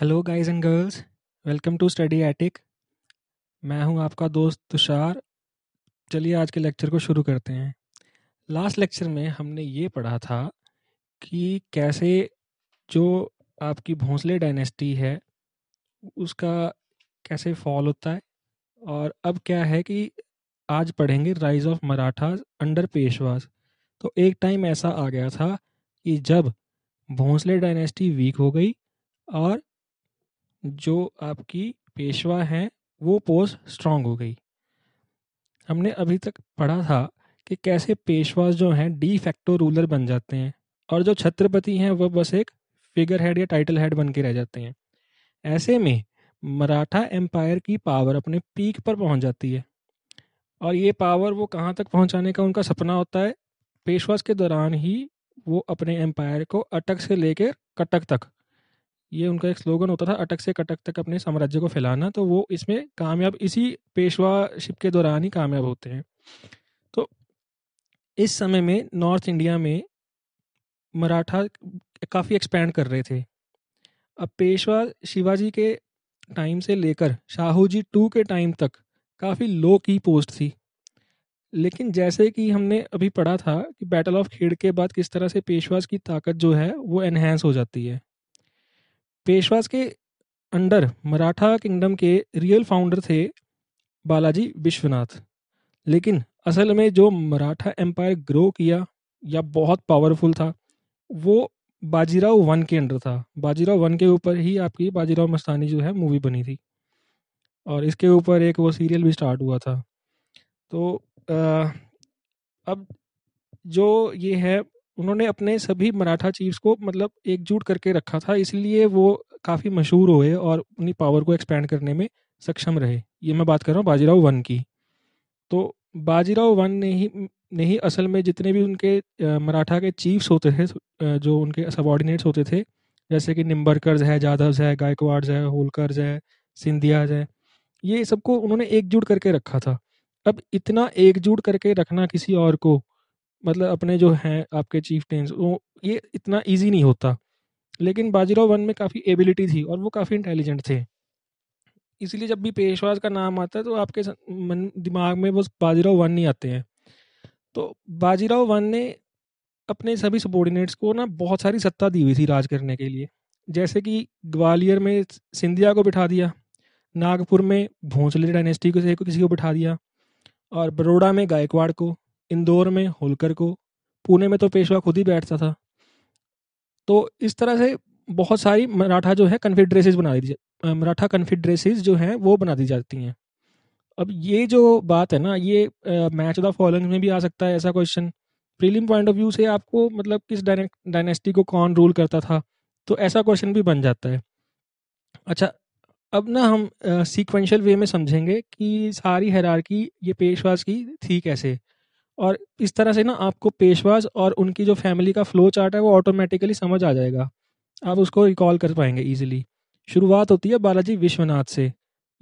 hello guys and girls welcome to study attic मैं हूं आपका दोस्त तुषार चलिए आज के लेक्चर को शुरू करते हैं लास्ट लेक्चर में हमने ये पढ़ा था कि कैसे जो आपकी भोंसले डायनेस्टी है उसका कैसे फॉल होता है और अब क्या है कि आज पढ़ेंगे rise of Marathas under Peshwas तो एक टाइम ऐसा आ गया था कि जब भोंसले डायनेस्टी वीक हो गई और जो आपकी पेशवा हैं वो पोज स्ट्रांग हो गई हमने अभी तक पढ़ा था कि कैसे पेशवा जो हैं डी फैक्टो रूलर बन जाते हैं और जो छत्रपति हैं वह बस एक फिगर हेड या टाइटल हेड बन के रह जाते हैं ऐसे में मराठा एम्पायर की पावर अपने पीक पर पहुंच जाती है और ये पावर वो कहाँ तक पहुंचाने का उनका सपना होता है पेशवास के दौरान ही वो अपने एम्पायर को अटक से लेकर कटक तक ये उनका एक स्लोगन होता था अटक से कटक तक अपने साम्राज्य को फैलाना तो वो इसमें कामयाब इसी पेशवाशिप के दौरान ही कामयाब होते हैं तो इस समय में नॉर्थ इंडिया में मराठा काफ़ी एक्सपैंड कर रहे थे अब पेशवा शिवाजी के टाइम से लेकर शाहू जी टू के टाइम तक काफ़ी लो की पोस्ट थी लेकिन जैसे कि हमने अभी पढ़ा था कि बैटल ऑफ खेड़ के बाद किस तरह से पेशवाज की ताकत जो है वो एनहेंस हो जाती है पेशवास के अंडर मराठा किंगडम के रियल फाउंडर थे बालाजी विश्वनाथ लेकिन असल में जो मराठा एम्पायर ग्रो किया या बहुत पावरफुल था वो बाजीराव वन के अंडर था बाजीराव वन के ऊपर ही आपकी बाजीराव मस्तानी जो है मूवी बनी थी और इसके ऊपर एक वो सीरियल भी स्टार्ट हुआ था तो आ, अब जो ये है उन्होंने अपने सभी मराठा चीफ्स को मतलब एकजुट करके रखा था इसलिए वो काफ़ी मशहूर हुए और अपनी पावर को एक्सपेंड करने में सक्षम रहे ये मैं बात कर रहा हूँ बाजीराव वन की तो बाजीराव वन ने ही नहीं असल में जितने भी उनके मराठा के चीफ्स होते थे जो उनके सबॉर्डिनेट्स होते थे जैसे कि निम्बरकर्ज है जाधव है गायकवाड़ है होलकर्ज है सिंधियाज है ये सबको उन्होंने एकजुट करके रखा था अब इतना एकजुट करके रखना किसी और को मतलब अपने जो हैं आपके चीफ टेंस वो ये इतना ईजी नहीं होता लेकिन बाजीराव वन में काफ़ी एबिलिटी थी और वो काफ़ी इंटेलिजेंट थे इसलिए जब भी पेशवाज का नाम आता है तो आपके मन दिमाग में बस बाजीराव वन ही आते हैं तो बाजीराव वन ने अपने सभी सबॉर्डिनेट्स को ना बहुत सारी सत्ता दी हुई थी राज करने के लिए जैसे कि ग्वालियर में सिंधिया को बिठा दिया नागपुर में भोंसले डायनेस्टी को से किसी को बिठा दिया और बड़ोड़ा में गायकवाड़ को इंदौर में होलकर को पुणे में तो पेशवा खुद ही बैठता था तो इस तरह से बहुत सारी मराठा जो है कन्फेड्रेसीज बना दी मराठा कन्फेड्रेसीज जो हैं वो बना दी जाती हैं अब ये जो बात है ना ये मैच ऑफ द फॉलोइंग में भी आ सकता है ऐसा question prelim point of view से आपको मतलब किस डायनेस्टी को कौन रूल करता था तो ऐसा क्वेश्चन भी बन जाता है अच्छा अब ना हम सीक्वेंशियल वे में समझेंगे कि सारी हैरारकी ये पेशवाज की थी कैसे और इस तरह से ना आपको पेशवाज और उनकी जो फैमिली का फ्लो चार्ट है वो ऑटोमेटिकली समझ आ जाएगा आप उसको रिकॉल कर पाएंगे ईजिली शुरुआत होती है बालाजी विश्वनाथ से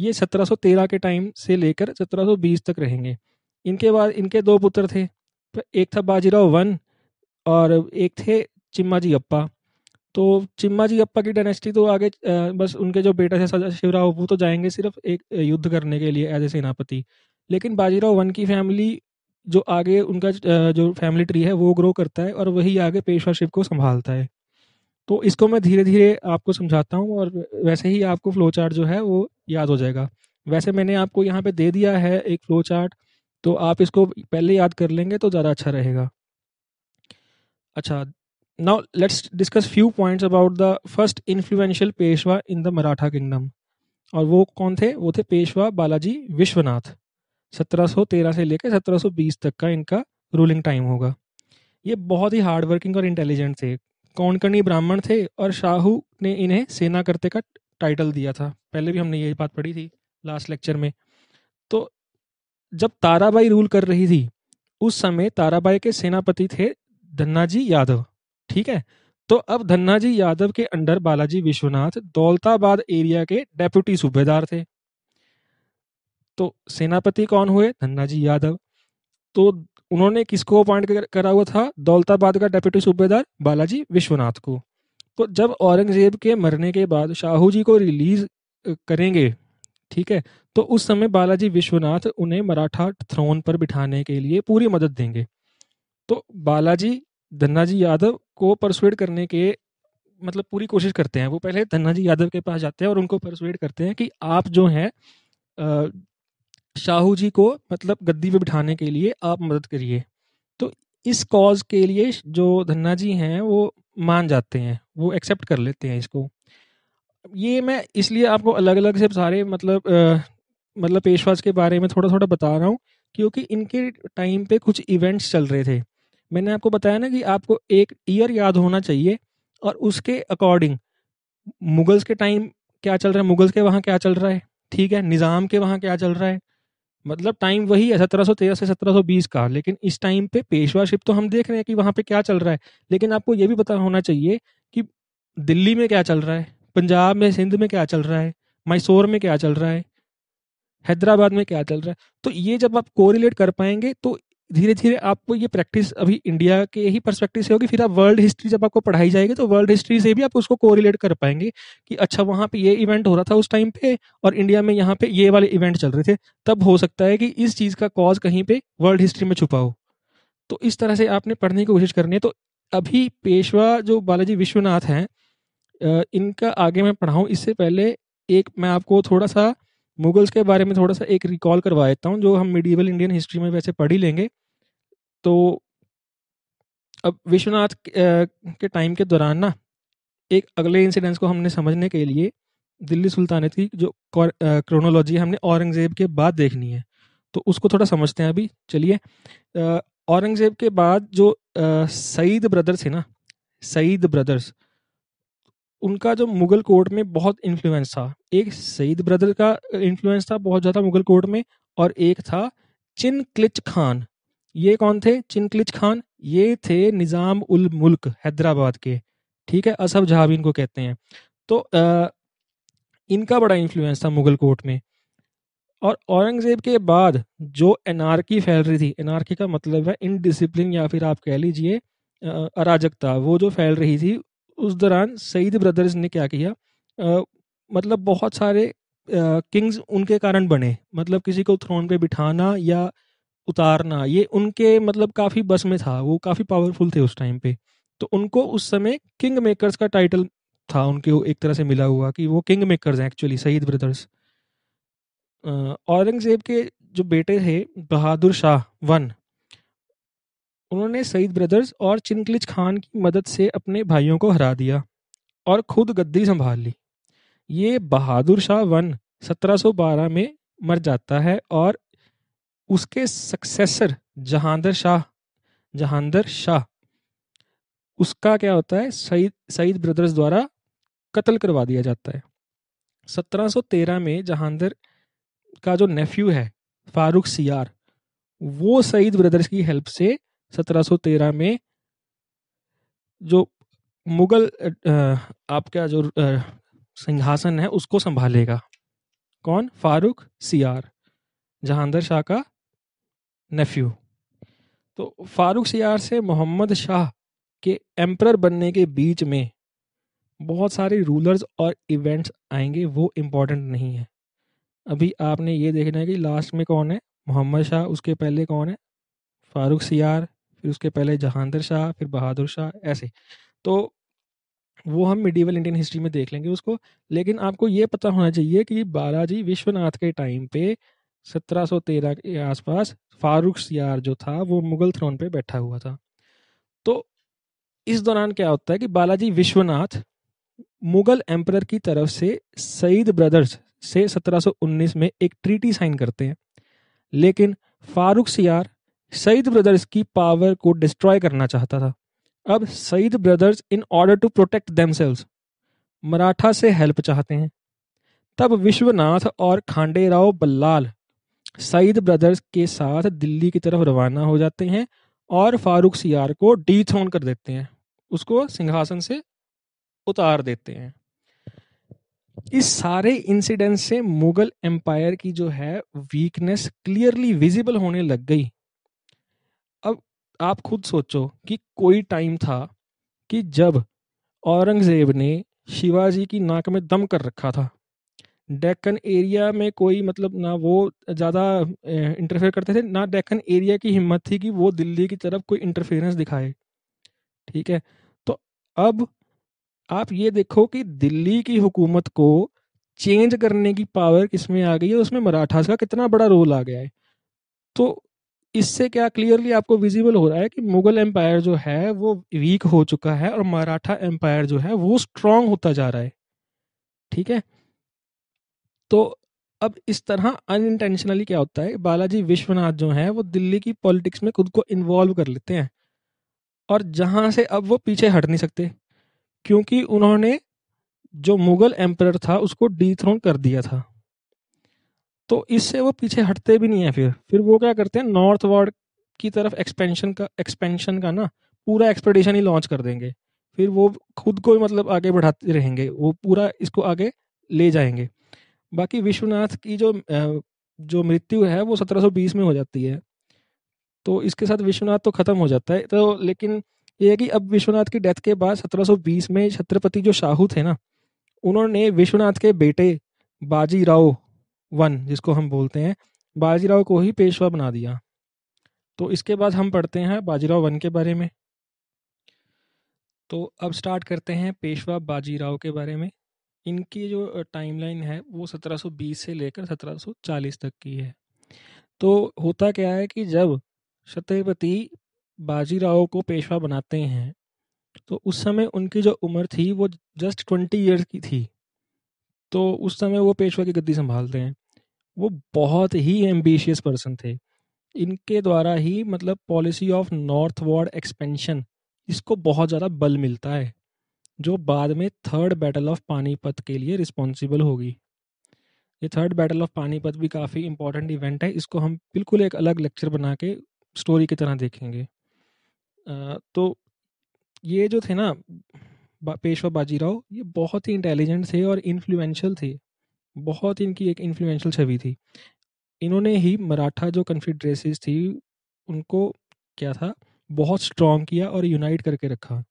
ये 1713 के टाइम से लेकर 1720 तक रहेंगे इनके बाद इनके दो पुत्र थे एक था बाजीराव वन और एक थे चिम्मा जी अप्पा तो जी अप्पा की डायनेस्टी तो आगे बस उनके जो बेटा थे शिवराव वो तो जाएंगे सिर्फ एक युद्ध करने के लिए एज ए सेनापति लेकिन बाजीराव वन की फैमिली जो आगे उनका जो फैमिली ट्री है वो ग्रो करता है और वही आगे पेशवाशिप को संभालता है तो इसको मैं धीरे धीरे आपको समझाता हूँ और वैसे ही आपको फ्लो चार्ट जो है वो याद हो जाएगा वैसे मैंने आपको यहाँ पे दे दिया है एक फ्लो चार्ट तो आप इसको पहले याद कर लेंगे तो ज़्यादा अच्छा रहेगा अच्छा now let's discuss few points about the first influential Peshwa in the Maratha kingdom और वो कौन थे वो थे पेशवा बालाजी विश्वनाथ 1713 से लेकर 1720 तक का इनका रूलिंग टाइम होगा ये बहुत ही हार्डवर्किंग और इंटेलिजेंट थे कौनकर्णी ब्राह्मण थे और शाहू ने इन्हें सेना करते का टाइटल दिया था पहले भी हमने ये बात पढ़ी थी लास्ट लेक्चर में तो जब ताराबाई रूल कर रही थी उस समय ताराबाई के सेनापति थे जी यादव ठीक है तो अब जी यादव के अंडर बालाजी विश्वनाथ दौलताबाद एरिया के डेप्यूटी सूबेदार थे तो सेनापति कौन हुए धन्नाजी यादव तो उन्होंने किसको अपॉइंट करा हुआ था दौलताबाद का डेप्यूटी सूबेदार बालाजी विश्वनाथ को तो जब औरंगजेब के मरने के बाद शाहू जी को रिलीज करेंगे ठीक है तो उस समय बालाजी विश्वनाथ उन्हें मराठा थ्रोन पर बिठाने के लिए पूरी मदद देंगे तो बालाजी धन्नाजी यादव को परसुएड करने के मतलब पूरी कोशिश करते हैं वो पहले धन्नाजी यादव के पास जाते हैं और उनको परसुएड करते हैं कि आप जो हैं शाहू जी को मतलब गद्दी पे बिठाने के लिए आप मदद करिए तो इस कॉज के लिए जो धन्ना जी हैं वो मान जाते हैं वो एक्सेप्ट कर लेते हैं इसको ये मैं इसलिए आपको अलग अलग से सारे मतलब आ, मतलब पेशवाज के बारे में थोड़ा थोड़ा बता रहा हूँ क्योंकि इनके टाइम पे कुछ इवेंट्स चल रहे थे मैंने आपको बताया ना कि आपको एक ईयर याद होना चाहिए और उसके अकॉर्डिंग मुगल्स के टाइम क्या चल रहा है मुगल्स के वहाँ क्या चल रहा है ठीक है निज़ाम के वहाँ क्या चल रहा है मतलब टाइम वही है सत्रह सौ तेरह से सत्रह सौ बीस का लेकिन इस टाइम पे पेशवाशिप तो हम देख रहे हैं कि वहाँ पे क्या चल रहा है लेकिन आपको ये भी पता होना चाहिए कि दिल्ली में क्या चल रहा है पंजाब में सिंध में क्या चल रहा है मैसूर में क्या चल रहा है हैदराबाद में क्या चल रहा है तो ये जब आप कोरिलेट कर पाएंगे तो धीरे धीरे आपको ये प्रैक्टिस अभी इंडिया के ही परस्पेक्टिव से होगी फिर आप वर्ल्ड हिस्ट्री जब आपको पढ़ाई जाएगी तो वर्ल्ड हिस्ट्री से भी आप उसको कोरिलेट कर पाएंगे कि अच्छा वहाँ पे ये इवेंट हो रहा था उस टाइम पे और इंडिया में यहाँ पे ये वाले इवेंट चल रहे थे तब हो सकता है कि इस चीज़ का कॉज कहीं पे वर्ल्ड हिस्ट्री में छुपा हो तो इस तरह से आपने पढ़ने की कोशिश करनी है तो अभी पेशवा जो बालाजी विश्वनाथ हैं इनका आगे मैं पढ़ाऊँ इससे पहले एक मैं आपको थोड़ा सा मुगल्स के बारे में थोड़ा सा एक रिकॉल करवा देता हूँ जो हम मिडीवल इंडियन हिस्ट्री में वैसे पढ़ ही लेंगे तो अब विश्वनाथ के टाइम के दौरान ना एक अगले इंसिडेंट्स को हमने समझने के लिए दिल्ली सुल्तानत की जो क्रोनोलॉजी हमने औरंगज़ेब के बाद देखनी है तो उसको थोड़ा समझते हैं अभी चलिए औरंगज़ेब के बाद जो सईद ब्रदर्स है ना सईद ब्रदर्स उनका जो मुगल कोर्ट में बहुत इन्फ्लुएंस था एक सईद ब्रदर का इन्फ्लुएंस था बहुत ज़्यादा मुगल कोर्ट में और एक था चिन क्लिच खान ये कौन थे चिन क्लिच खान ये थे निज़ाम उल मुल्क हैदराबाद के ठीक है असफ जहाबी इनको कहते हैं तो आ, इनका बड़ा इन्फ्लुएंस था मुगल कोर्ट में और औरंगज़ेब के बाद जो एनार्की फैल रही थी एनार्की का मतलब है इनडिसिप्लिन या फिर आप कह लीजिए अराजकता वो जो फैल रही थी उस दौरान सईद ब्रदर्स ने क्या किया आ, मतलब बहुत सारे किंग्स उनके कारण बने मतलब किसी को थ्रोन पे बिठाना या उतारना ये उनके मतलब काफ़ी बस में था वो काफ़ी पावरफुल थे उस टाइम पे तो उनको उस समय किंग मेकर्स का टाइटल था उनके एक तरह से मिला हुआ कि वो किंग मेकर्स हैं एक्चुअली सईद ब्रदर्स औरंगजेब के जो बेटे थे बहादुर शाह वन उन्होंने सईद ब्रदर्स और चिनकलिज खान की मदद से अपने भाइयों को हरा दिया और खुद गद्दी संभाल ली ये बहादुर शाह वन 1712 में मर जाता है और उसके सक्सेसर जहांदर शाह जहांदर शाह उसका क्या होता है सईद सईद ब्रदर्स द्वारा कत्ल करवा दिया जाता है 1713 में जहांदर का जो नेफ्यू है फारूक सियार वो सईद ब्रदर्स की हेल्प से 1713 में जो मुगल आपका जो सिंहासन है उसको संभालेगा कौन फारूक सियार जहांदर शाह का नेफ्यू तो फारूक सियार से मोहम्मद शाह के एम्प्रर बनने के बीच में बहुत सारे रूलर्स और इवेंट्स आएंगे वो इम्पोर्टेंट नहीं है अभी आपने ये देखना है कि लास्ट में कौन है मोहम्मद शाह उसके पहले कौन है फारूक सियार फिर उसके पहले जहांदर शाह फिर बहादुर शाह ऐसे तो वो हम मिडीवल इंडियन हिस्ट्री में देख लेंगे उसको लेकिन आपको ये पता होना चाहिए कि बालाजी विश्वनाथ के टाइम पे 1713 के आसपास फारूक सियार जो था वो मुगल थ्रोन पे बैठा हुआ था तो इस दौरान क्या होता है कि बालाजी विश्वनाथ मुगल एम्पर की तरफ से सईद ब्रदर्स से 1719 में एक ट्रीटी साइन करते हैं लेकिन फारूक सियार सईद ब्रदर्स की पावर को डिस्ट्रॉय करना चाहता था अब Sayyid brothers in order to protect themselves Maratha से हेल्प चाहते हैं तब विश्वनाथ और खांडेराव बल्लाल सईद ब्रदर्स के साथ दिल्ली की तरफ रवाना हो जाते हैं और फारूक सियार को डी कर देते हैं उसको सिंहासन से उतार देते हैं इस सारे इंसिडेंट से मुगल एम्पायर की जो है वीकनेस क्लियरली विजिबल होने लग गई आप खुद सोचो कि कोई टाइम था कि जब औरंगजेब ने शिवाजी की नाक में दम कर रखा था डेक्कन एरिया में कोई मतलब ना वो ज़्यादा इंटरफेयर करते थे ना डेक्कन एरिया की हिम्मत थी कि वो दिल्ली की तरफ कोई इंटरफेरेंस दिखाए ठीक है तो अब आप ये देखो कि दिल्ली की हुकूमत को चेंज करने की पावर किस में आ गई है उसमें मराठास का कितना बड़ा रोल आ गया है तो इससे क्या क्लियरली आपको विजिबल हो रहा है कि मुगल एम्पायर जो है वो वीक हो चुका है और मराठा एम्पायर जो है वो स्ट्रांग होता जा रहा है ठीक है तो अब इस तरह अनइंटेंशनली क्या होता है बालाजी विश्वनाथ जो है वो दिल्ली की पॉलिटिक्स में खुद को इन्वॉल्व कर लेते हैं और जहां से अब वो पीछे हट नहीं सकते क्योंकि उन्होंने जो मुगल एम्पायर था उसको डीथ्रोन कर दिया था तो इससे वो पीछे हटते भी नहीं है फिर फिर वो क्या करते हैं नॉर्थ वार्ड की तरफ एक्सपेंशन का एक्सपेंशन का ना पूरा एक्सपेडिशन ही लॉन्च कर देंगे फिर वो खुद को ही मतलब आगे बढ़ाते रहेंगे वो पूरा इसको आगे ले जाएंगे बाकी विश्वनाथ की जो जो मृत्यु है वो 1720 में हो जाती है तो इसके साथ विश्वनाथ तो ख़त्म हो जाता है तो लेकिन ये है कि अब विश्वनाथ की डेथ के बाद 1720 में छत्रपति जो शाहू थे ना उन्होंने विश्वनाथ के बेटे बाजीराव वन जिसको हम बोलते हैं बाजीराव को ही पेशवा बना दिया तो इसके बाद हम पढ़ते हैं बाजीराव वन के बारे में तो अब स्टार्ट करते हैं पेशवा बाजीराव के बारे में इनकी जो टाइमलाइन है वो 1720 से लेकर 1740 तक की है तो होता क्या है कि जब छत्रपति बाजीराव को पेशवा बनाते हैं तो उस समय उनकी जो उम्र थी वो जस्ट ट्वेंटी ईयर्स की थी तो उस समय वो पेशवा की गद्दी संभालते हैं वो बहुत ही एम्बिशियस पर्सन थे इनके द्वारा ही मतलब policy of northward expansion इसको बहुत ज़्यादा बल मिलता है जो बाद में थर्ड बैटल ऑफ पानीपत के लिए रिस्पॉन्सिबल होगी ये थर्ड बैटल ऑफ पानीपत भी काफ़ी इंपॉर्टेंट इवेंट है इसको हम बिल्कुल एक अलग लेक्चर बना के स्टोरी की तरह देखेंगे आ, तो ये जो थे ना पेशवा बाजीराव ये बहुत ही इंटेलिजेंट थे और इन्फ्लुएंशियल थे बहुत इनकी एक इन्फ्लुएंशियल छवि थी इन्होंने ही मराठा जो कन्फिड्रेसीज थी उनको क्या था बहुत स्ट्रॉन्ग किया और यूनाइट करके रखा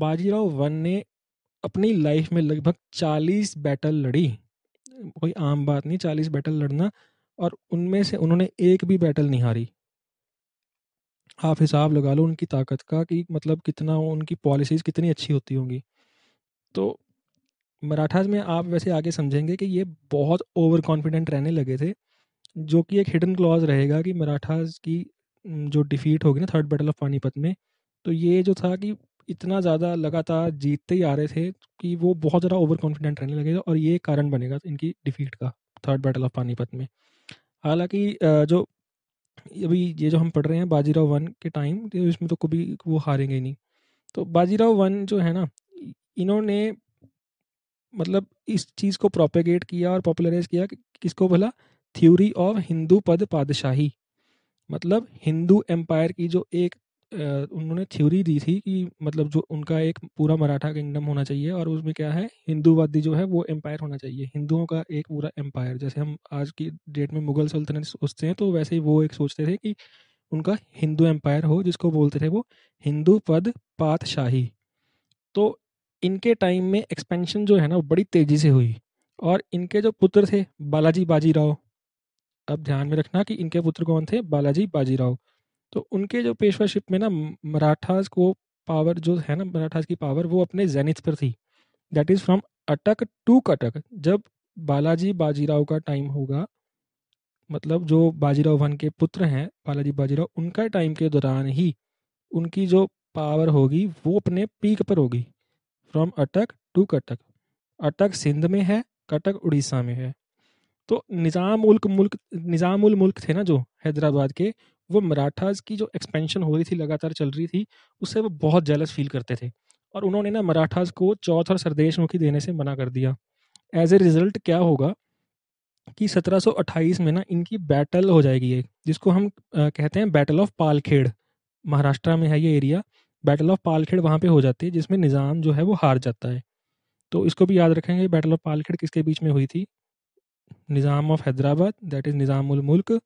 बाजीराव वन ने अपनी लाइफ में लगभग चालीस बैटल लड़ी कोई आम बात नहीं चालीस बैटल लड़ना और उनमें से उन्होंने एक भी बैटल नहीं हारी आप हिसाब लगा लो उनकी ताकत का कि मतलब कितना उनकी पॉलिसीज़ कितनी अच्छी होती होंगी तो मराठास में आप वैसे आगे समझेंगे कि ये बहुत ओवर कॉन्फिडेंट रहने लगे थे जो कि एक हिडन क्लॉज रहेगा कि मराठास की जो डिफीट होगी ना थर्ड बैटल ऑफ पानीपत में तो ये जो था कि इतना ज़्यादा लगातार जीतते ही आ रहे थे कि वो बहुत ज़्यादा ओवर कॉन्फिडेंट रहने लगे थे और ये कारण बनेगा इनकी डिफीट का थर्ड बैटल ऑफ पानीपत में हालांकि जो अभी ये जो हम पढ़ रहे हैं बाजीराव वन के टाइम तो इसमें तो कभी वो हारेंगे नहीं तो बाजीराव वन जो है ना इन्होंने मतलब इस चीज़ को प्रोपेगेट किया और पॉपुलराइज किया कि किसको भला थ्योरी ऑफ हिंदू पद पादशाही मतलब हिंदू एम्पायर की जो एक उन्होंने थ्योरी दी थी कि मतलब जो उनका एक पूरा मराठा किंगडम होना चाहिए और उसमें क्या है हिंदूवादी जो है वो एम्पायर होना चाहिए हिंदुओं का एक पूरा एम्पायर जैसे हम आज की डेट में मुगल सल्तनत सोचते हैं तो वैसे ही वो एक सोचते थे कि उनका हिंदू एम्पायर हो जिसको बोलते थे वो हिंदू पद पातशाही तो इनके टाइम में एक्सपेंशन जो है ना वो बड़ी तेज़ी से हुई और इनके जो पुत्र थे बालाजी बाजीराव अब ध्यान में रखना कि इनके पुत्र कौन थे बालाजी बाजीराव तो उनके जो पेशवाशिप में ना मराठास को पावर जो है ना मराठास की पावर वो अपने जैनिथ पर थी that is from Attock to Cuttack जब बालाजी बाजीराव का टाइम होगा मतलब जो बाजीराव वन के पुत्र हैं बालाजी बाजीराव उनका टाइम के दौरान ही उनकी जो पावर होगी वो अपने पीक पर होगी फ्रॉम अटक टू कटक अटक सिंध में है कटक उड़ीसा में है तो निज़ाम उल्क मुल्क निज़ाम उल मुल्क थे ना जो हैदराबाद के वो मराठाज की जो एक्सपेंशन हो रही थी लगातार चल रही थी उससे वो बहुत जेलस फील करते थे और उन्होंने ना मराठाज को चौथ और सरदेशमुखी देने से मना कर दिया एज ए रिज़ल्ट क्या होगा कि 1728 में ना इनकी बैटल हो जाएगी एक जिसको हम कहते हैं बैटल ऑफ पालखेड़ महाराष्ट्र में है ये एरिया बैटल ऑफ पालखेड़ वहाँ पे हो जाती है जिसमें निज़ाम जो है वो हार जाता है तो इसको भी याद रखेंगे बैटल ऑफ पालखेड़ किसके बीच में हुई थी Nizam of Hyderabad that is Nizamul Mulk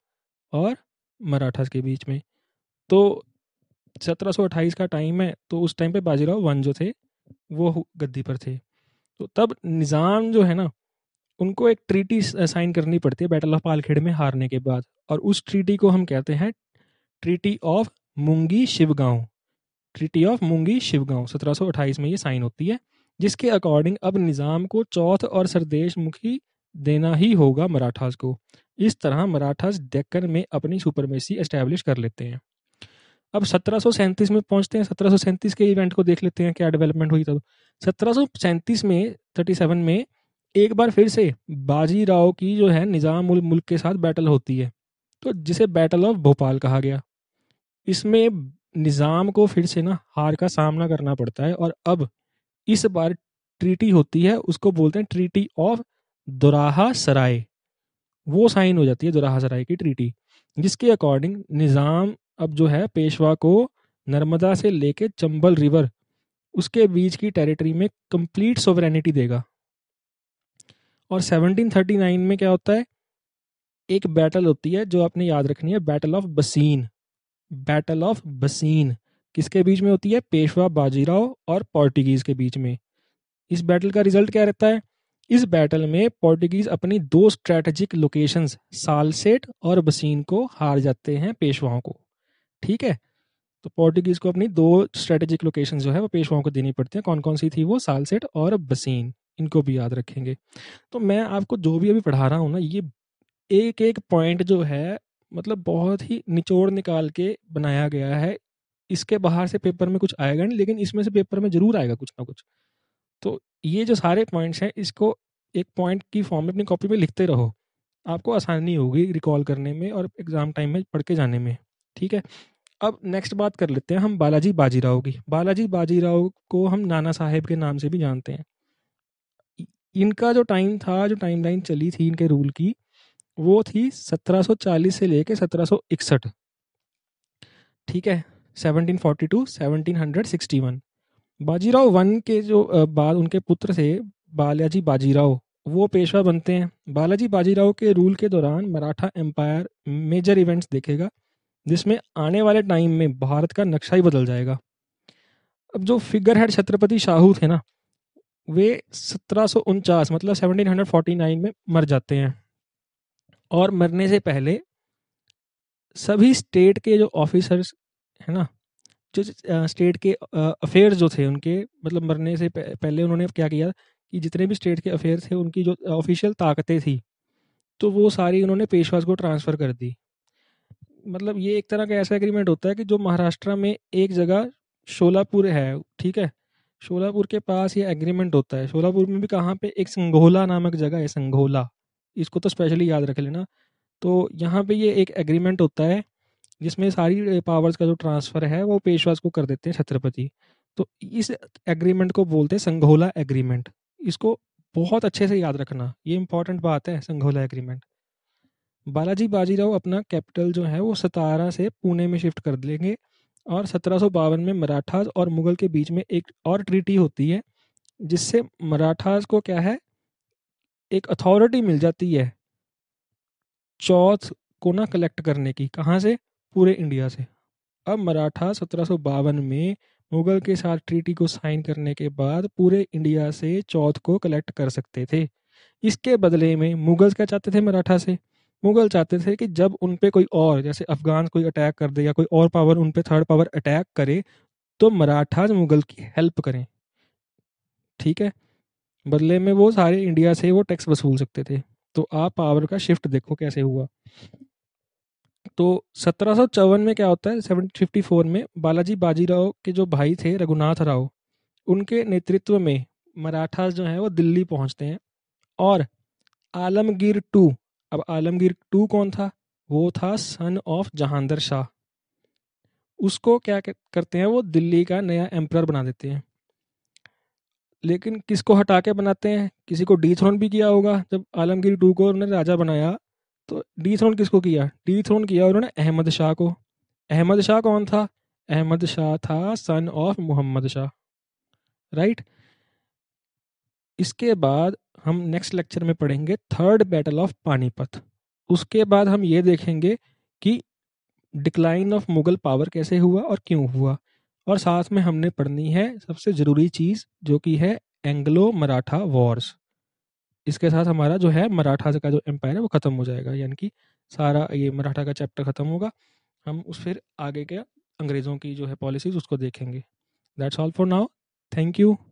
और मराठास के बीच में तो सत्रह का टाइम है तो उस टाइम पे बाजीराव वन जो थे वो गद्दी पर थे तो तब निज़ाम जो है ना उनको एक ट्रीटी साइन करनी पड़ती है बैटल ऑफ पालखेड़ में हारने के बाद और उस ट्रीटी को हम कहते हैं ट्रीटी ऑफ मुंगी शिवगांव ट्रिटी ऑफ मुंगी शिवगांव 1728 में ये साइन होती है जिसके अकॉर्डिंग अब निज़ाम को चौथ और सरदेश मुखी देना ही होगा मराठास को इस तरह मराठास डेक्कन में अपनी सुपरमेसी एस्टैब्लिश कर लेते हैं अब सत्रह में पहुंचते हैं सत्रह के इवेंट को देख लेते हैं क्या डेवलपमेंट हुई तब सत्रह में थर्टी में एक बार फिर से बाजीराव की जो है निज़ाम उल मुल्क के साथ बैटल होती है तो जिसे बैटल ऑफ भोपाल कहा गया इसमें निज़ाम को फिर से ना हार का सामना करना पड़ता है और अब इस बार ट्रीटी होती है उसको बोलते हैं ट्रीटी ऑफ दुराहा सराय वो साइन हो जाती है दुराहा सराय की ट्रीटी जिसके अकॉर्डिंग निज़ाम अब जो है पेशवा को नर्मदा से लेके चंबल रिवर उसके बीच की टेरिटरी में कंप्लीट सोवरेनिटी देगा और 1739 में क्या होता है एक बैटल होती है जो आपने याद रखनी है battle of Bassein battle of Bassein किसके बीच में होती है पेशवा बाजीराव और पोर्टुगीज के बीच में इस बैटल का रिजल्ट क्या रहता है इस बैटल में पोर्टुगीज अपनी दो स्ट्रैटेजिक लोकेशंस सालसेट और बसीन को हार जाते हैं पेशवाओं को ठीक है तो पोर्टुगीज को अपनी दो स्ट्रैटेजिक लोकेशन जो है वो पेशवाओं को देनी पड़ती है कौन कौन सी थी वो सालसेट और बसीन इनको भी याद रखेंगे तो मैं आपको जो भी अभी पढ़ा रहा हूँ ना ये एक एक पॉइंट जो है मतलब बहुत ही निचोड़ निकाल के बनाया गया है इसके बाहर से पेपर में कुछ आएगा नहीं लेकिन इसमें से पेपर में ज़रूर आएगा कुछ ना कुछ तो ये जो सारे पॉइंट्स हैं इसको एक पॉइंट की फॉर्म में अपनी कॉपी में लिखते रहो आपको आसानी होगी रिकॉल करने में और एग्ज़ाम टाइम में पढ़ के जाने में ठीक है अब नेक्स्ट बात कर लेते हैं हम बालाजी बाजीराव की बालाजी बाजीराव को हम नाना साहेब के नाम से भी जानते हैं इनका जो टाइम था जो टाइमलाइन चली थी इनके रूल की वो थी 1740 से लेके 1761 ठीक है 1742 1761 बाजीराव वन के जो बाद उनके पुत्र थे बालाजी बाजीराव वो पेशवा बनते हैं बालाजी बाजीराव के रूल के दौरान मराठा एम्पायर मेजर इवेंट्स देखेगा जिसमें आने वाले टाइम में भारत का नक्शा ही बदल जाएगा अब जो फिगर हेड छत्रपति शाहू थे ना वे सत्रह मतलब 1749 में मर जाते हैं और मरने से पहले सभी स्टेट के जो ऑफिसर्स है ना जो स्टेट के अफेयर्स जो थे उनके मतलब मरने से पहले उन्होंने क्या किया कि जितने भी स्टेट के अफेयर्स थे उनकी जो ऑफिशियल ताकतें थी तो वो सारी उन्होंने पेशवास को ट्रांसफ़र कर दी मतलब ये एक तरह का ऐसा एग्रीमेंट होता है कि जो महाराष्ट्र में एक जगह शोलापुर है ठीक है शोलापुर के पास ये एग्रीमेंट होता है शोलापुर में भी कहाँ पे एक संगोला नामक जगह है संगोला इसको तो स्पेशली याद रख लेना तो यहाँ पे ये एक एग्रीमेंट होता है जिसमें सारी पावर्स का जो ट्रांसफ़र है वो पेशवास को कर देते हैं छत्रपति तो इस एग्रीमेंट को बोलते हैं संघोला एग्रीमेंट इसको बहुत अच्छे से याद रखना ये इंपॉर्टेंट बात है संघोला एग्रीमेंट बालाजी बाजीराव अपना कैपिटल जो है वो सतारा से पुणे में शिफ्ट कर लेंगे और सत्रह में मराठाज और मुगल के बीच में एक और ट्रीटी होती है जिससे मराठाज को क्या है एक अथॉरिटी मिल जाती है चौथ को ना कलेक्ट करने की कहाँ से पूरे इंडिया से अब मराठा सत्रह में मुगल के साथ ट्रीटी को साइन करने के बाद पूरे इंडिया से चौथ को कलेक्ट कर सकते थे इसके बदले में मुगल्स क्या चाहते थे मराठा से मुगल चाहते थे कि जब उन पर कोई और जैसे अफगान कोई अटैक कर दे या कोई और पावर उन पर थर्ड पावर अटैक करे तो मराठा मुगल की हेल्प करें ठीक है बदले में वो सारे इंडिया से वो टैक्स वसूल सकते थे तो आप पावर का शिफ्ट देखो कैसे हुआ तो सत्रह में क्या होता है सेवन फिफ्टी फोर में बालाजी बाजीराव के जो भाई थे रघुनाथ राव उनके नेतृत्व में मराठा जो है वो दिल्ली पहुंचते हैं और आलमगीर टू अब आलमगीर टू कौन था वो था सन ऑफ जहांदर शाह उसको क्या करते हैं वो दिल्ली का नया एम्प्रर बना देते हैं लेकिन किसको हटा के बनाते हैं किसी को डी थ्रोन भी किया होगा जब आलमगीर टू को उन्होंने राजा बनाया तो डी थ्रोन किसको किया डी थ्रोन किया उन्होंने अहमद शाह को अहमद शाह कौन था अहमद शाह था son of Mohammad Shah right इसके बाद हम नेक्स्ट लेक्चर में पढ़ेंगे थर्ड बैटल ऑफ पानीपत उसके बाद हम ये देखेंगे कि डिक्लाइन ऑफ मुगल पावर कैसे हुआ और क्यों हुआ और साथ में हमने पढ़नी है सबसे ज़रूरी चीज़ जो कि है एंग्लो मराठा वॉर्स इसके साथ हमारा जो है मराठा का जो एम्पायर है वो ख़त्म हो जाएगा यानी कि सारा ये मराठा का चैप्टर ख़त्म होगा हम उस फिर आगे के अंग्रेज़ों की जो है पॉलिसीज़ उसको देखेंगे that's all for now thank you